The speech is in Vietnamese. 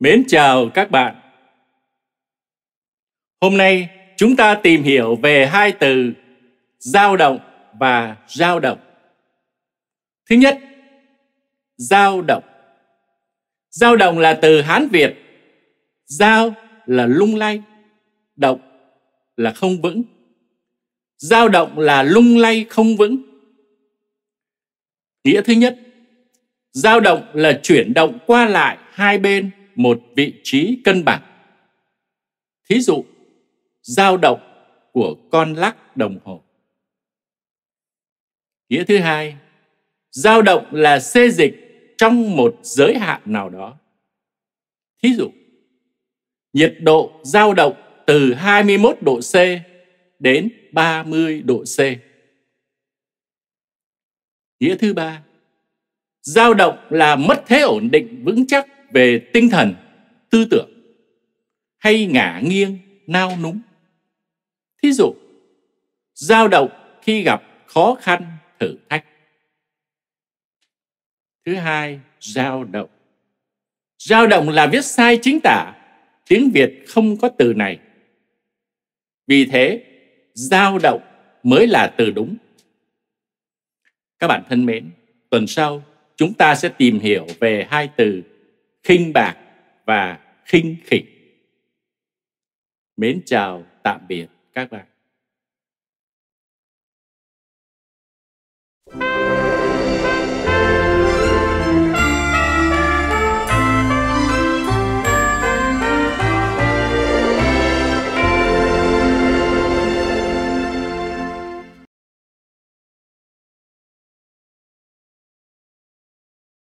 Mến chào các bạn. Hôm nay chúng ta tìm hiểu về hai từ dao động và dao động. Thứ nhất, dao động. Dao động là từ Hán Việt. Dao là lung lay, động là không vững. Dao động là lung lay không vững. Nghĩa thứ nhất, dao động là chuyển động qua lại hai bên một vị trí cân bằng. Thí dụ, dao động của con lắc đồng hồ. Nghĩa thứ hai, dao động là xê dịch trong một giới hạn nào đó. Thí dụ, nhiệt độ dao động từ 21 độ C đến 30 độ C. Nghĩa thứ ba, dao động là mất thế ổn định vững chắc về tinh thần tư tưởng hay ngả nghiêng nao núng thí dụ dao động khi gặp khó khăn thử thách thứ hai dao động dao động là viết sai chính tả tiếng việt không có từ này vì thế dao động mới là từ đúng các bạn thân mến tuần sau chúng ta sẽ tìm hiểu về hai từ khinh bạc và khinh khỉnh. Mến chào tạm biệt các bạn.